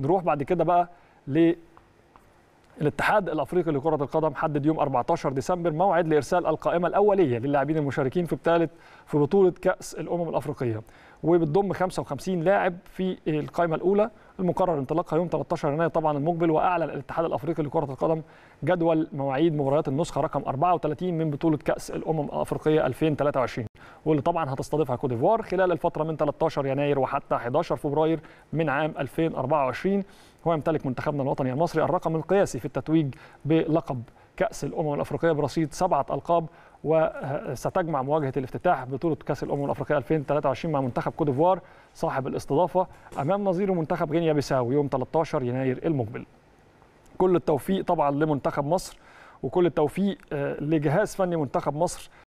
نروح بعد كده بقى للاتحاد الافريقي لكره القدم حدد يوم 14 ديسمبر موعد لارسال القائمه الاوليه للاعبين المشاركين في في بطوله كاس الامم الافريقيه وبتضم 55 لاعب في القائمه الاولى المقرر انطلاقها يوم 13 يناير طبعا المقبل واعلن الاتحاد الافريقي لكره القدم جدول مواعيد مباريات النسخه رقم 34 من بطوله كاس الامم الافريقيه 2023 واللي طبعا هتستضيفها كوت ديفوار خلال الفتره من 13 يناير وحتى 11 فبراير من عام 2024 ويمتلك منتخبنا الوطني المصري الرقم القياسي في التتويج بلقب كأس الأمم الأفريقية برصيد سبعة ألقاب وستجمع مواجهه الافتتاح بطوله كاس الامم الافريقيه 2023 مع منتخب كوت ديفوار صاحب الاستضافه امام نظيره منتخب غينيا بيساو يوم 13 يناير المقبل. كل التوفيق طبعا لمنتخب مصر وكل التوفيق آه، لجهاز فني منتخب مصر